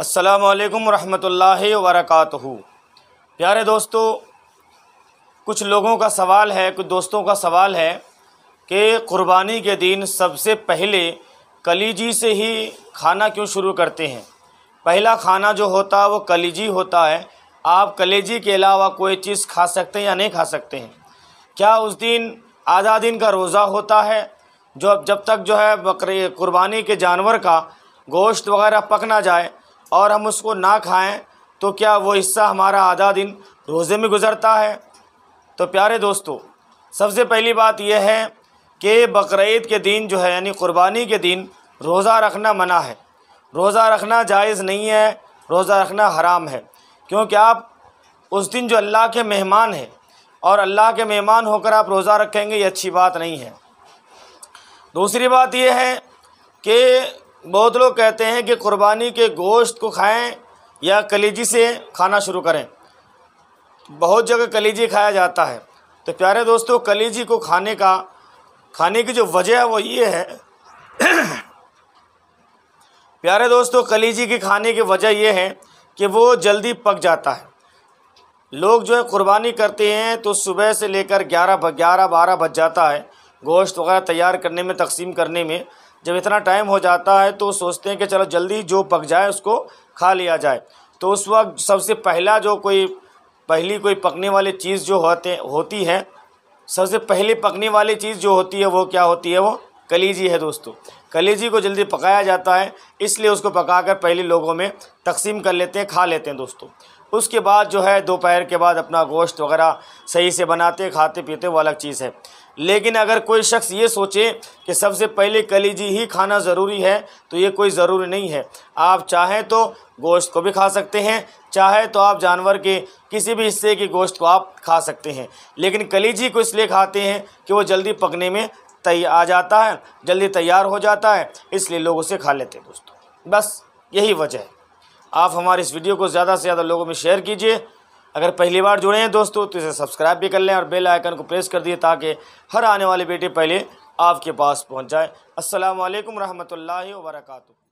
असलकम वरहि वरक प्यारे दोस्तों कुछ लोगों का सवाल है कुछ दोस्तों का सवाल है कि क़ुरबानी के दिन सबसे पहले कलीजी से ही खाना क्यों शुरू करते हैं पहला खाना जो होता है वो कलीजी होता है आप कलेजी के अलावा कोई चीज़ खा सकते हैं या नहीं खा सकते हैं क्या उस दिन आधा दिन का रोज़ा होता है जो अब जब तक जो है बकरे कुर्बानी के जानवर का गोश्त वगैरह पक ना जाए और हम उसको ना खाएं तो क्या वो हिस्सा हमारा आधा दिन रोज़े में गुज़रता है तो प्यारे दोस्तों सबसे पहली बात यह है कि बकर के दिन जो है यानी क़ुरबानी के दिन रोज़ा रखना मना है रोज़ा रखना जायज़ नहीं है रोज़ा रखना हराम है क्योंकि आप उस दिन जो अल्लाह के मेहमान हैं और अल्लाह के मेहमान होकर आप रोज़ा रखेंगे ये अच्छी बात नहीं है दूसरी बात यह है कि बहुत लोग कहते हैं कि कुर्बानी के गोश्त को खाएं या कलेजी से खाना शुरू करें बहुत जगह कलेजी खाया जाता है तो प्यारे दोस्तों कलेजी को खाने का खाने की जो वजह है वो ये है प्यारे दोस्तों कलेजी के खाने की वजह यह है कि वो जल्दी पक जाता है लोग जो है कुर्बानी करते हैं तो सुबह से लेकर ग्यारह ग्यारह बारह बज जाता है गोश्त वगैरह तैयार करने में तकसीम करने में जब इतना टाइम हो जाता है तो सोचते हैं कि चलो जल्दी जो पक जाए उसको खा लिया जाए तो उस वक्त सबसे पहला जो कोई पहली कोई पकने वाली चीज़ जो होते होती है सबसे पहले पकने वाली चीज़ जो होती है वो क्या होती है वो कलीजी है दोस्तों कलीजी को जल्दी पकाया जाता है इसलिए उसको पकाकर पहले लोगों में तकसीम कर लेते हैं खा लेते हैं दोस्तों उसके बाद जो है दोपहर के बाद अपना गोश्त वगैरह सही से बनाते खाते पीते वो अलग चीज़ है लेकिन अगर कोई शख्स ये सोचे कि सबसे पहले कलीजी ही खाना ज़रूरी है तो ये कोई ज़रूरी नहीं है आप चाहें तो गोश्त को भी खा सकते हैं चाहे तो आप जानवर के किसी भी हिस्से के गोश्त को आप खा सकते हैं लेकिन कलीजी को इसलिए खाते हैं कि वो जल्दी पकने में तय आ जाता है जल्दी तैयार हो जाता है इसलिए लोग उसे खा लेते हैं दोस्तों बस यही वजह है आप हमारे इस वीडियो को ज़्यादा से ज़्यादा लोगों में शेयर कीजिए अगर पहली बार जुड़े हैं दोस्तों तो इसे सब्सक्राइब भी कर लें और बेल आइकन को प्रेस कर दिए ताकि हर आने वाले बेटे पहले आपके पास पहुँच जाए असल वरहमल वर्का